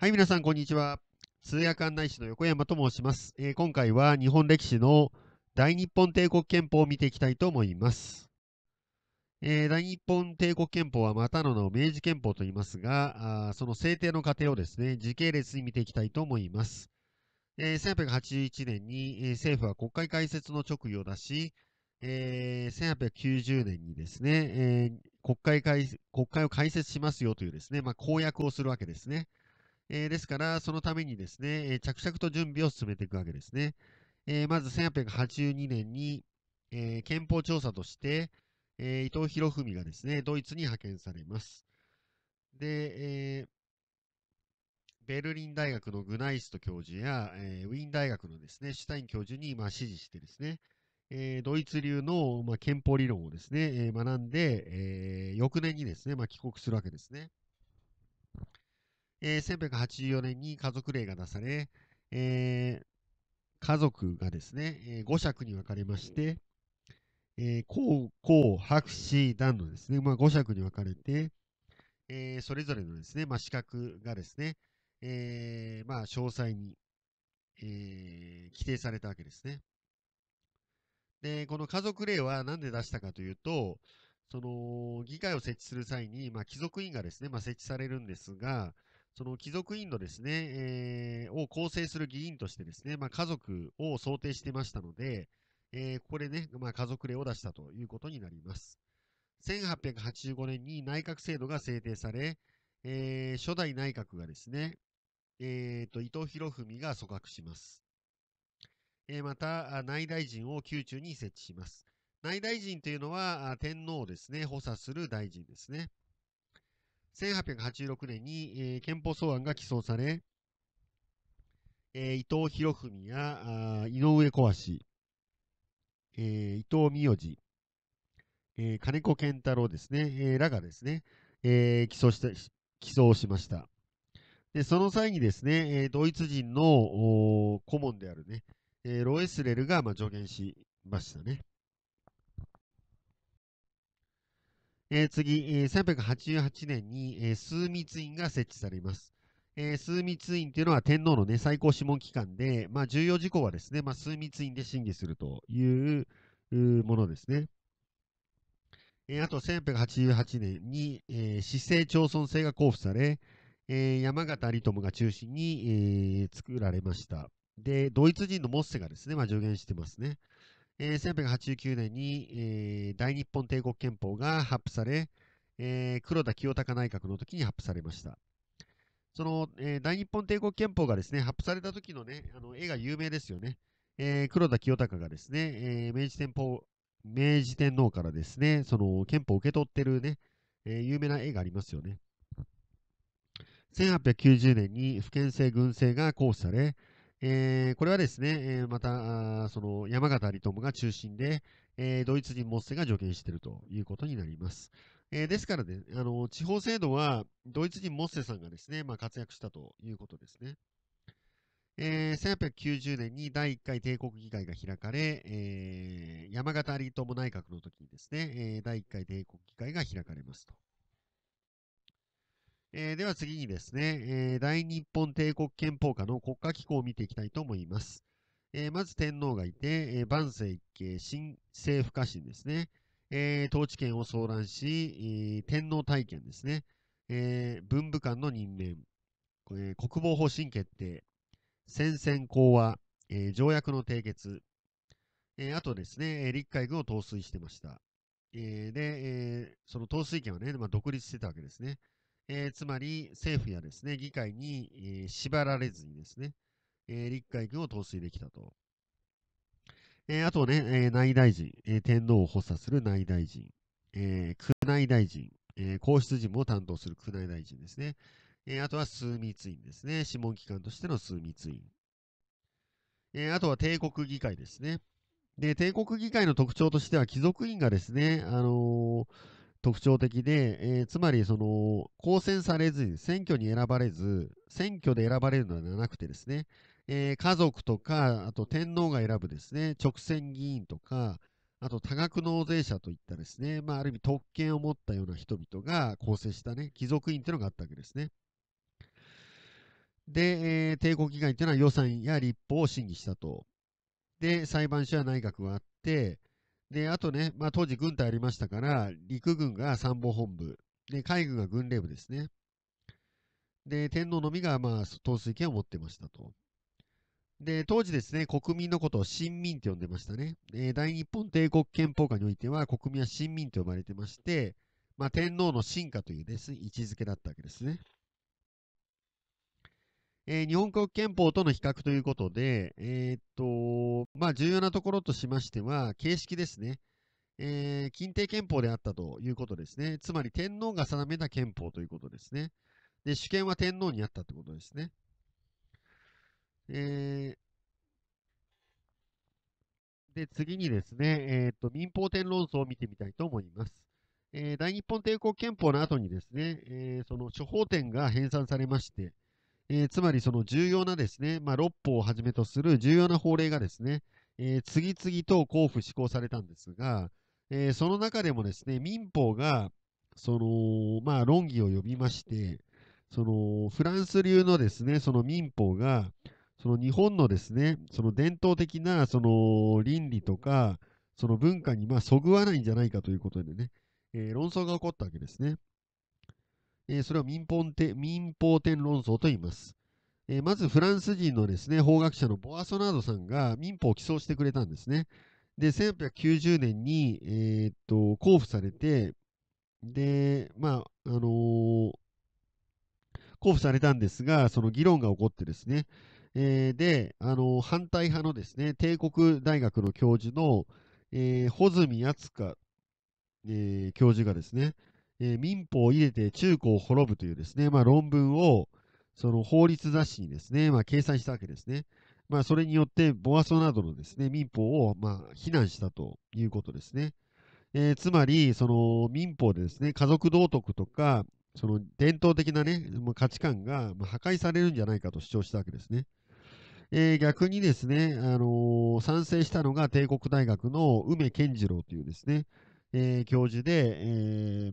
はい、皆さん、こんにちは。通訳案内士の横山と申します、えー、今回は日本歴史の大日本帝国憲法を見ていきたいと思います。えー、大日本帝国憲法はまたの名を明治憲法と言いますが、その制定の過程をですね、時系列に見ていきたいと思います。えー、1881年に、えー、政府は国会開設の直議を出し、えー、1890年にですね、えー、国会国会を開設しますよというですね、まあ、公約をするわけですね。えー、ですから、そのためにですね、えー、着々と準備を進めていくわけですね。えー、まず1882年に、え憲法調査として、え伊藤博文がですね、ドイツに派遣されます。で、えベルリン大学のグナイスト教授や、えウィーン大学のですね、シュタイン教授に、まあ、指示してですね、えドイツ流の、まあ、憲法理論をですね、え学んで、え翌年にですね、まあ、帰国するわけですね。えー、1984年に家族令が出され、えー、家族がですね、えー、5尺に分かれまして、えー、公、公、白、紙、団のですね、まあ、5尺に分かれて、えー、それぞれのですね、まあ、資格がですね、えー、まあ、詳細に、えー、規定されたわけですね。で、この家族令はなんで出したかというと、その、議会を設置する際に、まあ、貴族院がですね、まあ、設置されるんですが、その貴族院のですね、えー、を構成する議員としてですね、まあ、家族を想定してましたので、えー、ここでね、まあ、家族令を出したということになります。1885年に内閣制度が制定され、えー、初代内閣がですね、えーと、伊藤博文が組閣します。えー、また、内大臣を宮中に設置します。内大臣というのは天皇ですね、補佐する大臣ですね。1886年に、えー、憲法草案が起草され、えー、伊藤博文やあ井上小橋、えー、伊藤美代次、えー、金子健太郎ですね、えー、らがですね、えー、起訴した起訴をしました。で、その際にですね、えー、ドイツ人の顧問であるね、えー、ロエスレルがまあ助言しましたね。えー、次、えー、388年に、えー、枢密院が設置されます。えー、枢密院というのは天皇の、ね、最高諮問機関で、まあ、重要事項はですね、まあ、枢密院で審議するというものですね。えー、あと、1888年に、えー、市政町村制が交付され、えー、山形有朋が中心に、えー、作られました。で、ドイツ人のモッセがですね、まあ、助言してますね。えー、1 8 8 9年に、えー、大日本帝国憲法が発布され、えー、黒田清隆内閣の時に発布されました。その、えー、大日本帝国憲法がですね、発布された時のね、あの絵が有名ですよね。えー、黒田清隆がですね、えー、明治天皇、明治天皇からですね、その憲法を受け取ってるね、えー、有名な絵がありますよね。1890年に不権制軍政が行使され、えー、これはですね、えー、また、その山形利友が中心で、えー、ドイツ人モッセが助言しているということになります。えー、ですからね、あの、地方制度はドイツ人モッセさんがですね、まあ、活躍したということですね。えー、1890年に第1回帝国議会が開かれ、えー、山形利友内閣の時にですね、えー、第1回帝国議会が開かれますと。えー、では次にですね、えー、大日本帝国憲法下の国家機構を見ていきたいと思います。えー、まず天皇がいて、えー、万世一系新政府家臣ですね、えー、統治権を騒乱し、天皇体験ですね、文武官の任命、国防方針決定、戦線講和、条約の締結、あとですね、陸海軍を統帥してました。で、その統帥権はね、まあ、独立してたわけですね。えー、つまり政府やですね、議会に、えー、縛られずにですね、えー、陸海軍を統帥できたと。えー、あとね、えー、内大臣、えー、天皇を補佐する内大臣、えー、宮内大臣、えー、皇室事務を担当する宮内大臣ですね。えー、あとは枢密院ですね。諮問機関としての枢密院。えー、あとは帝国議会ですね。で、帝国議会の特徴としては、貴族院がですね、あのー特徴的で、えー、つまりその公選されずに選挙に選ばれず選挙で選ばれるのではなくてですね、えー、家族とかあと天皇が選ぶですね直選議員とかあと多額納税者といったですね、まあ、ある意味特権を持ったような人々が構成したね貴族院というのがあったわけですね。で、えー、帝国議会というのは予算や立法を審議したと。で、裁判所や内閣があって、で、あとね、まあ、当時軍隊ありましたから、陸軍が参謀本部、で、海軍が軍令部ですね。で、天皇のみが、まあ、統帥権を持ってましたと。で、当時ですね、国民のことを新民と呼んでましたね。えー、大日本帝国憲法下においては、国民は新民と呼ばれてまして、まあ、天皇の進化というです、ね、位置づけだったわけですね。えー、日本国憲法との比較ということで、えっと、まあ、重要なところとしましては、形式ですね。えー、近帝憲法であったということですね。つまり天皇が定めた憲法ということですね。で、主権は天皇にあったということですね。えー、で、次にですね、えー、っと、民法天論争を見てみたいと思います。えー、大日本帝国憲法の後にですね、えその諸法典が編纂されまして、えー、つまりその重要なですね、まあ、6法をはじめとする重要な法令がですね、えー、次々と交付施行されたんですが、えー、その中でもですね、民法が、その、まあ、論議を呼びまして、その、フランス流のですね、その民法が、その日本のですね、その伝統的な、その倫理とか、その文化に、まあ、そぐわないんじゃないかということでね、えー、論争が起こったわけですね。えそれを民法民法天論争と言います。えまずフランス人のですね法学者のボアソナードさんが民法を起草してくれたんですね。で、1890年に、えー、っと交付されて、で、まあ、あのー、交付されたんですが、その議論が起こってですね、えー、で、あのー、反対派のですね、帝国大学の教授の、えー、穂積敦香、えー、教授がですね、えー、民法を入れて中古を滅ぶというですね、まあ、論文をその法律雑誌にですね、まあ、掲載したわけですね。まあ、それによってボアソなどのですね、民法をまあ非難したということですね。えー、つまり、その民法でですね、家族道徳とか、その伝統的なね、価値観が破壊されるんじゃないかと主張したわけですね。えー、逆にですね、あのー、賛成したのが帝国大学の梅健次郎というですね、えー、教授で、え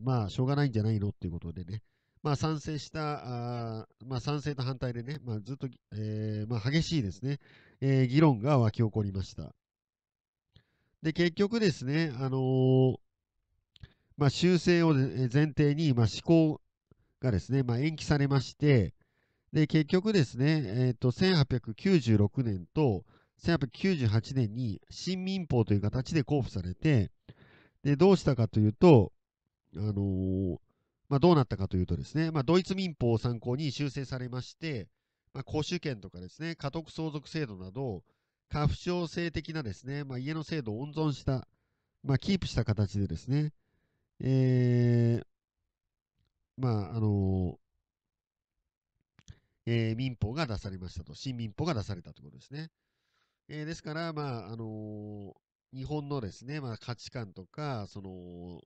ー、まあ、しょうがないんじゃないのっていうことでね、まあ、賛成した、あまあ、賛成と反対でね、まあ、ずっと、えー、まあ、激しいですね、えー、議論が沸き起こりました。で、結局ですね、あのー、まあ、修正を前提に、まあ、施行がですね、まあ、延期されまして、で、結局ですね、えっ、ー、と、1896年と1898年に新民法という形で交付されて、で、どうしたかというと、あのー、まあ、どうなったかというとですね、まあ、ドイツ民法を参考に修正されまして、まあ、公衆権とかですね、家督相続制度など、過不調性的なですね、まあ、家の制度を温存した、まあ、キープした形でですね、えー、まあ、あのー、えー、民法が出されましたと、新民法が出されたということですね。えー、ですから、まあ、あの日本のですね、まあ、価値観とか、その、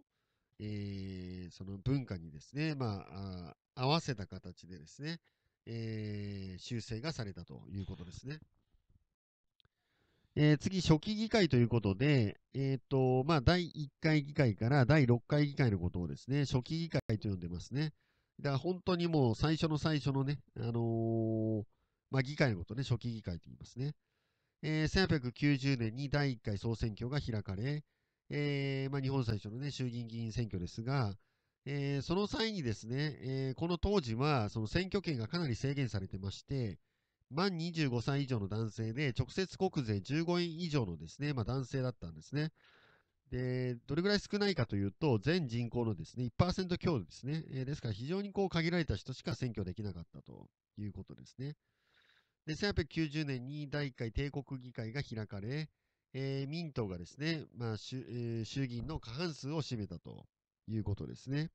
えー、その文化にですね、まあ、合わせた形でですね、えー、修正がされたということですね。えー、次、初期議会ということで、えー、と、まあ、第1回議会から第6回議会のことをですね、初期議会と呼んでますね。だから本当にもう最初の最初のね、あのまあ、議会のことね、初期議会と言いますね。えー、1890年に第1回総選挙が開かれ、えーまあ、日本最初の、ね、衆議院議員選挙ですが、えー、その際にですね、えー、この当時はその選挙権がかなり制限されてまして、満25歳以上の男性で、直接国税15円以上のですね、まあ、男性だったんですね。で、どれぐらい少ないかというと、全人口のですね、1%強ですね。えー、ですから非常にこう限られた人しか選挙できなかったということですね。で、1890年に第1回帝国議会が開かれ、えー、民党がですね、まあ衆えー、衆議院の過半数を占めたということですね。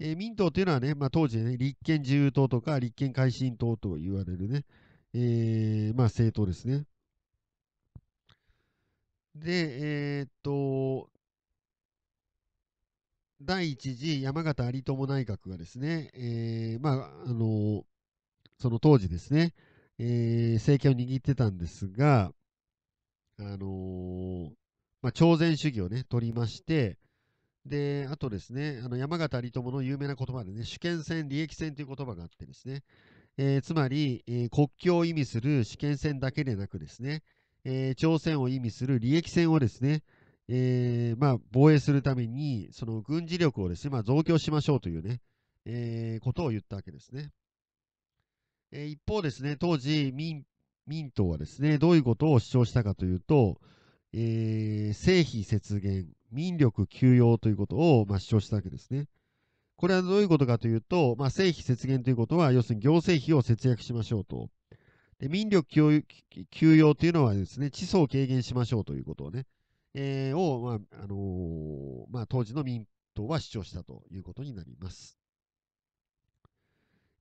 えー、民党というのはね、まあ、当時ね、立憲自由党とか立憲改進党と言われるね、えー、まあ、政党ですね。で、えー、っと、第1次山形有朋内閣がですね、えー、まあ、あのその当時ですね、えー、政権を握ってたんですが、あのー、まあ、朝鮮主義をね、取りまして、で、あとですね、あの山形有朋の有名な言葉でね、主権戦、利益戦という言葉があってですね、えー、つまり、えー、国境を意味する主権戦だけでなくですね、えー、朝鮮を意味する利益戦をですね、えーまあ、防衛するために、その軍事力をですね、まあ、増強しましょうというね、えー、ことを言ったわけですね。え一方ですね、当時民、民党はですね、どういうことを主張したかというと、えー、政費節減、民力休養ということを、まあ、主張したわけですね。これはどういうことかというと、まあ、政費節減ということは、要するに行政費を節約しましょうと。で民力休養というのはですね、地層を軽減しましょうということをね、えー、を、まああのー、まあ、当時の民党は主張したということになります。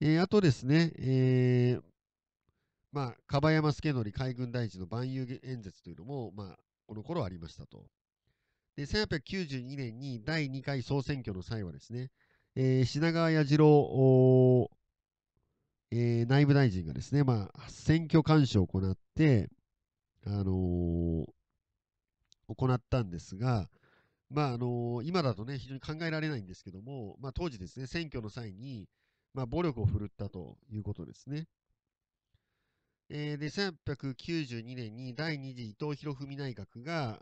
えー、あとですね、えー、まあ、樺山助則海軍大臣の万有演説というのも、まあ、この頃ありましたと。で、1892年に第2回総選挙の際はですね、えー、品川彌次郎、えー、内務大臣がですね、まあ、選挙監視を行って、あのー、行ったんですが、まああのー、今だとね、非常に考えられないんですけども、まあ、当時ですね、選挙の際に、まあ、暴力を振るったということですね。えー、で、1892年に第二次伊藤博文内閣が、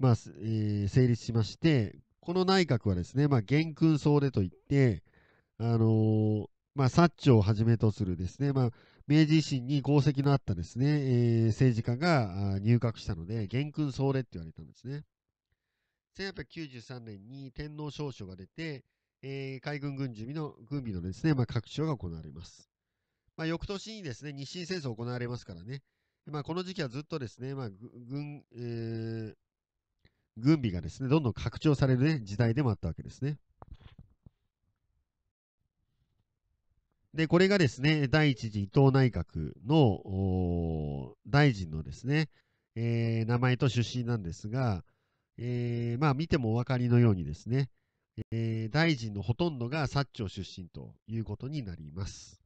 まあ、えー、成立しまして、この内閣はですね、まあ、元勲総出といって、あのー、まあ、薩長をはじめとするですね、まあ、明治維新に功績のあったですね、えー、政治家が入閣したので、元勲総出って言われたんですね。1893年に天皇詔書が出て、えー、海軍軍事の軍備のですね、まあ、拡張が行われます。まあ、翌年にですね、日清戦争行われますからね、まあ、この時期はずっとですね、まあ軍えー、軍備がですね、どんどん拡張される、ね、時代でもあったわけですね。で、これがですね、第一次伊藤内閣の大臣のですね、えー、名前と出身なんですが、えー、まあ見てもお分かりのようにですね、えー、大臣のほとんどが薩長出身ということになります。